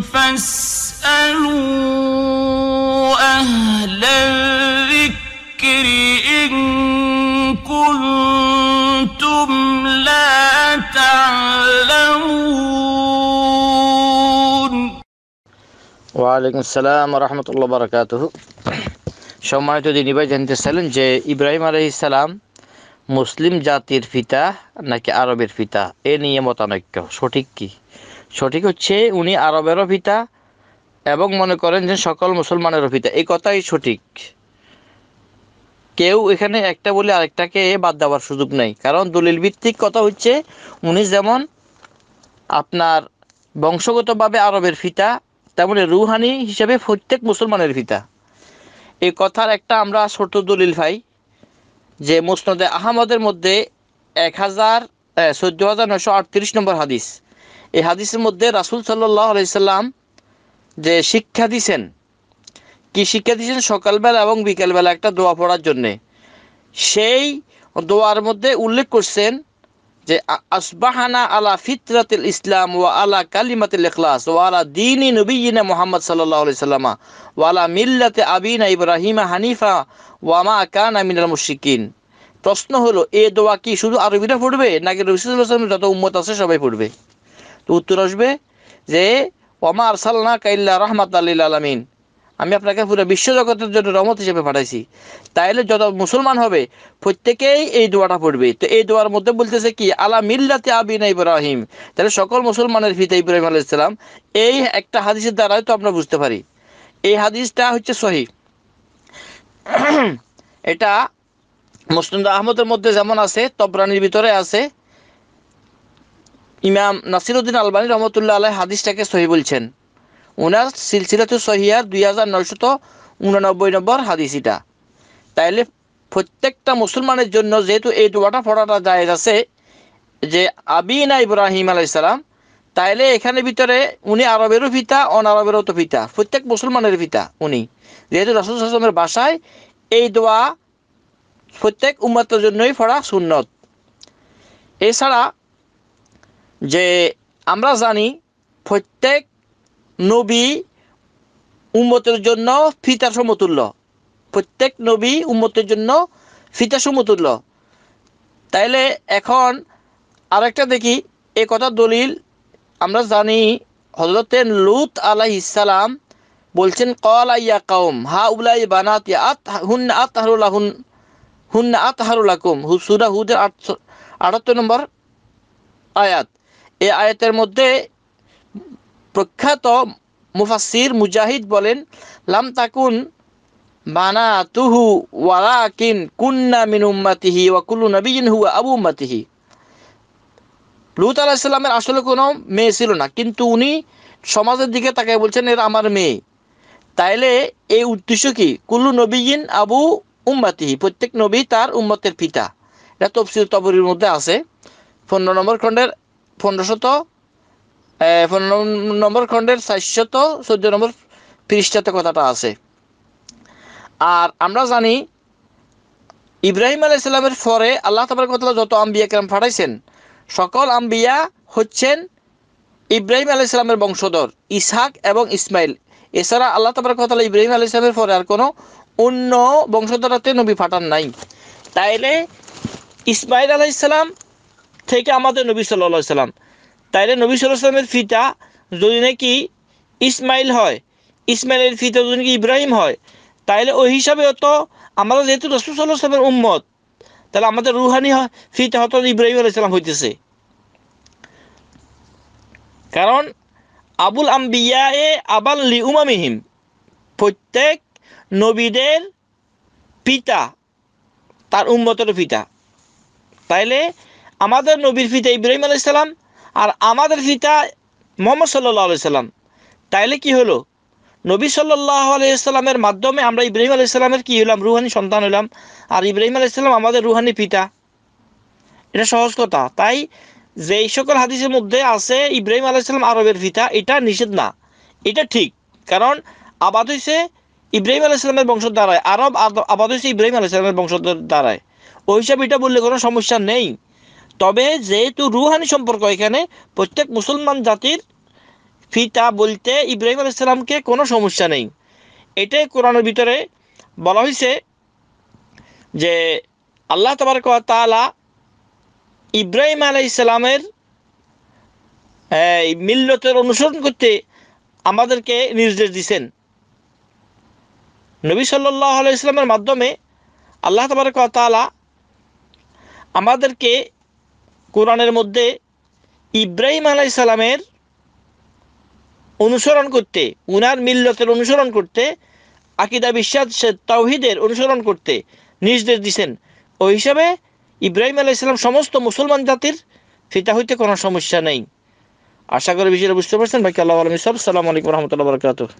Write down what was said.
فاسألوا أهل الذكر إن كنتم لا تعلمون وعليكم السلام ورحمة الله وبركاته সম্মানিত দিনী ভাই জানতে চাইলেন যে ইব্রাহিম আলহিসাল্লাম মুসলিম জাতির ফিতা নাকি আরবের ফিতা এ নিয়ে মতানৈক্য شو تيكي সঠিক হচ্ছে উনি আরবেরও পিতা এবং মনে করেন যে সকল মুসলমানেরও পিতা এই কথাই সঠিক কেউ এখানে একটা বলে আরেকটাকে বাদ দেওয়ার সুযোগ নেই কারণ দলিল ভিত্তিক কথা হচ্ছে উনি যেমন আপনার বংশগতভাবে আরবের ফিতা তেমনি রুহানি হিসেবে প্রত্যেক মুসলমানের ফিতা এই কথার একটা আমরা ছোট দলিল ভাই যে মুসনদে আহমদের মধ্যে এক হাজার চোদ্দ হাজার নশো আটত্রিশ নম্বর হাদিস এই হাদিসের মধ্যে রাসুল সাল্লাম যে শিক্ষা দিছেন কি শিক্ষা দিয়েছেন সকালবেলা এবং বিকেলবেলা একটা দোয়া পড়ার জন্যে সেই দোয়ার মধ্যে উল্লেখ করছেন যে আসবাহানা আলা ফিতরাতিল ইসলাম ওয়া আলা কালিমাতিল ইখলাস ওয়া আলা দীনি নবীনা মুহাম্মদ সাল্লাল্লাহু আলাইহি সাল্লাম ওয়া আলা মিল্লাতে আবিনা ইব্রাহিম হানিফা ওয়া মা কানা মিনাল মুশরিকিন প্রশ্ন হলো এ দোয়া কি শুধু আরবিরা পড়বে নাকি রসুল যত উম্মত আছে সবাই পড়বে উত্তর আসবে যে ওমা আরসাল্লা কাইল্লা রহমত আল্লিল আলমিন আমি আপনাকে পুরো বিশ্বজগতের জন্য রহমত হিসেবে পাঠাইছি তাইলে যত মুসলমান হবে প্রত্যেকেই এই দোয়াটা পড়বে তো এই দোয়ার মধ্যে বলতেছে কি আলা মিল্লাতে আবিন ইব্রাহিম তাহলে সকল মুসলমানের ফিতে ইব্রাহিম আলাইসালাম এই একটা হাদিসের দ্বারাই তো আমরা বুঝতে পারি এই হাদিসটা হচ্ছে সহি এটা মুসলিম আহমদের মধ্যে যেমন আছে তবরানির ভিতরে আছে ইমাম নাসিরুদ্দিন আলবানী রহমতুল্লাহ আলাই হাদিসটাকে সহি বলছেন ওনার সিলসিলাতু সহিয়ার দুই হাজার নয়শত উনানব্বই নম্বর হাদিস এটা তাইলে প্রত্যেকটা মুসলমানের জন্য যেহেতু এই দোয়াটা পড়াটা যায় আছে যে আবিনা ইব্রাহিম আলাইসালাম তাইলে এখানে ভিতরে উনি আরবেরও পিতা আরবেরও তো পিতা প্রত্যেক মুসলমানের পিতা উনি যেহেতু রাসুল বাসায় এই দোয়া প্রত্যেক উম্মাতের জন্যই ফড়া সুন্নত এছাড়া যে আমরা জানি প্রত্যেক নবী উম্মতের জন্য ফিতা সমতুল্য প্রত্যেক নবী উম্মতের জন্য ফিতা সমতুল্য তাইলে এখন আরেকটা দেখি এ কথা দলিল আমরা জানি হজরতে লুত আলাহ ইসালাম বলছেন কল আইয়া কাউম হা উলাই বানাত আত হুন আত হারুল্লাহ হুন আত হারুলা কুম হুসুরা হুদের আট আটাত্তর নম্বর আয়াত এই আয়াতের মধ্যে প্রখ্যাত মুফাসির মুজাহিদ বলেন লাম তাকুন মানা তুহু কিন কুন্না মিন উম্মাতিহি ওয়া কুল্লু নবীন হুয়া আবু উম্মাতিহি লুত আলাহিসাল্লামের আসলে কোনো মেয়ে ছিল না কিন্তু উনি সমাজের দিকে তাকে বলছেন এর আমার মেয়ে তাইলে এই উদ্দেশ্য কি কুল্লু নবীন আবু উম্মাতিহি প্রত্যেক নবী তার উম্মতের পিতা এটা তফসিল তবরির মধ্যে আছে পনেরো নম্বর খণ্ডের পনেরোশত পনেরো নম্বর খণ্ডের চারশত চোদ্দ নম্বর পৃষ্ঠাতে কথাটা আছে আর আমরা জানি ইব্রাহিম আলাহ ইসলামের পরে আল্লাহ কথা যত আম্বিয়া কেরাম ফাটাইছেন সকল আম্বিয়া হচ্ছেন ইব্রাহিম আলাহ ইসলামের বংশধর ইসাক এবং ইসমাইল এছাড়া আল্লাহ তাবার কথা ইব্রাহিম আলাহ ইসলামের পরে আর কোনো অন্য বংশধরাতে নবী ফাটান নাই তাইলে ইসমাইল আলাহ ইসলাম থেকে আমাদের নবী সাল্লা সাল্লাম তাইলে নবী সাল্লামের ফিতা যদি নাকি ইসমাইল হয় ইসমাইলের ফিতা যদি নাকি ইব্রাহিম হয় তাইলে ওই হিসাবে হতো আমাদের যেহেতু রসুল সাল্লাহ সাল্লামের উম্মত তাহলে আমাদের রুহানি ফিতা হতো ইব্রাহিম আলাইসালাম হইতেছে কারণ আবুল আম্বিয়া এ আবাল লি মিহিম প্রত্যেক নবীদের পিতা তার উম্মতের পিতা তাইলে আমাদের নবীর ফিতা ইব্রাহিম আলাইসাল্লাম আর আমাদের ফিতা মোহাম্মদ সাল্লাহ আলাইসাল্লাম তাইলে কি হলো নবী সাল্লাহ আলাইসাল্লামের মাধ্যমে আমরা ইব্রাহিম আলাইসাল্লামের কী হলাম রুহানি সন্তান হলাম আর ইব্রাহিম আলাইসাল্লাম আমাদের রুহানি পিতা এটা সহজ কথা তাই যে সকল হাদিসের মধ্যে আছে ইব্রাহিম আলাইসাল্লাম আরবের ফিতা এটা নিষেধ না এটা ঠিক কারণ আবাদ হয়েছে ইব্রাহিম আলাইসাল্লামের বংশ দ্বারায় আরব আবাদ হয়েছে ইব্রাহিম আলাইসাল্লামের বংশ দ্বারায় ওই হিসাবে এটা বললে কোনো সমস্যা নেই তবে যেহেতু রুহানি সম্পর্ক এখানে প্রত্যেক মুসলমান জাতির ফিতা বলতে ইব্রাহিম ইসলামকে কোনো সমস্যা নেই এটাই কোরআনের ভিতরে বলা হয়েছে যে আল্লাহ তবরক তালা ইব্রাহিম আলাইসাল্লামের মিল্লতের অনুসরণ করতে আমাদেরকে নির্দেশ দিছেন নবী সাল্লাহ আলাইসলামের মাধ্যমে আল্লাহ তবরক তালা আমাদেরকে কোরআনের মধ্যে ইব্রাহিম আলাই সালামের অনুসরণ করতে উনার মিল্লতের অনুসরণ করতে আকিদা বিশ্বাস তাওহিদের অনুসরণ করতে নির্দেশ দিছেন ওই হিসাবে ইব্রাহিম আলাইসালাম সমস্ত মুসলমান জাতির ফিতা হইতে কোনো সমস্যা নেই আশা করি বিষয়টা বুঝতে পারছেন ভাই আল্লাহ আলম সব সালাম আলাইকুম রহমতুল্লাহ বরকাত